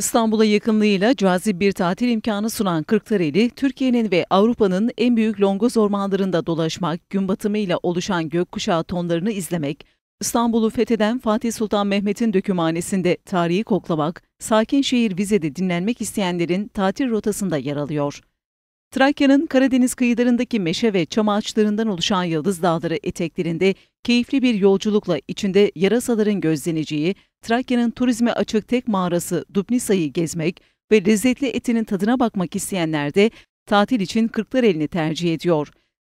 İstanbul'a yakınlığıyla cazip bir tatil imkanı sunan Kırklareli, Türkiye'nin ve Avrupa'nın en büyük longoz ormanlarında dolaşmak, gün batımıyla oluşan gökkuşağı tonlarını izlemek, İstanbul'u fetheden Fatih Sultan Mehmet'in dökümhanesinde tarihi koklamak, sakin şehir vizede dinlenmek isteyenlerin tatil rotasında yer alıyor. Trakya'nın Karadeniz kıyılarındaki meşe ve çam ağaçlarından oluşan Yıldız Dağları eteklerinde keyifli bir yolculukla içinde yarasaların gözleneceği, Trakya'nın turizme açık tek mağarası Dubnisa'yı gezmek ve lezzetli etinin tadına bakmak isteyenler de tatil için kırklar elini tercih ediyor.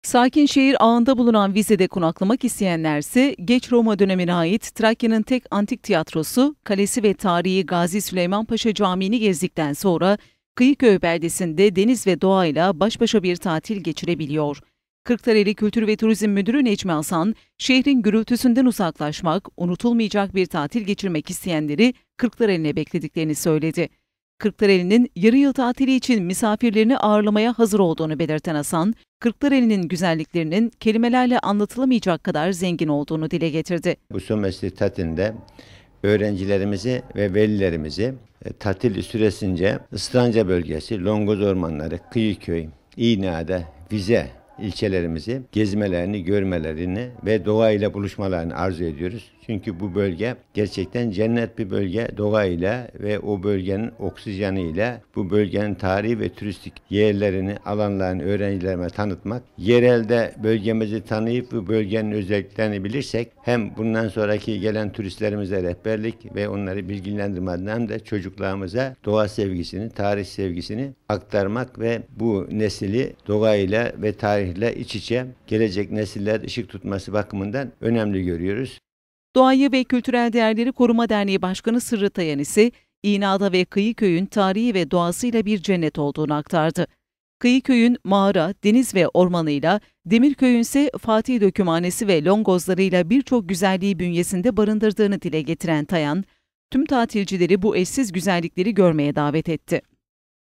Sakin şehir ağında bulunan Vize'de konaklamak isteyenler ise geç Roma dönemine ait Trakya'nın tek antik tiyatrosu, kalesi ve tarihi Gazi Süleyman Paşa Camii'ni gezdikten sonra Kıyıköy beldesinde deniz ve doğayla baş başa bir tatil geçirebiliyor. Kırklareli Kültür ve Turizm Müdürü Necmi Hasan, şehrin gürültüsünden uzaklaşmak, unutulmayacak bir tatil geçirmek isteyenleri Kırklareli'ne beklediklerini söyledi. Kırklareli'nin yarı yıl tatili için misafirlerini ağırlamaya hazır olduğunu belirten Hasan, Kırklareli'nin güzelliklerinin kelimelerle anlatılamayacak kadar zengin olduğunu dile getirdi. Bu sömestr tatilinde öğrencilerimizi ve velilerimizi e, tatil süresince Islanca bölgesi, Longoz Ormanları, Kıyıköy, İğneada, Vize ilçelerimizi gezmelerini, görmelerini ve doğayla buluşmalarını arzu ediyoruz. Çünkü bu bölge gerçekten cennet bir bölge. Doğayla ve o bölgenin oksijeniyle bu bölgenin tarihi ve turistik yerlerini, alanlarını öğrencilerime tanıtmak. Yerelde bölgemizi tanıyıp bu bölgenin özelliklerini bilirsek hem bundan sonraki gelen turistlerimize rehberlik ve onları bilgilendirmeden hem de çocuklarımıza doğa sevgisini, tarih sevgisini aktarmak ve bu nesili doğayla ve tarih tarihler iç içe gelecek nesiller ışık tutması bakımından önemli görüyoruz. Doğayı ve Kültürel Değerleri Koruma Derneği Başkanı Sırrı Tayan ise İnada ve köyün tarihi ve doğasıyla bir cennet olduğunu aktardı. köyün mağara, deniz ve ormanıyla, Demirköy'ün ise Fatih dökümhanesi ve longozlarıyla birçok güzelliği bünyesinde barındırdığını dile getiren Tayan, tüm tatilcileri bu eşsiz güzellikleri görmeye davet etti.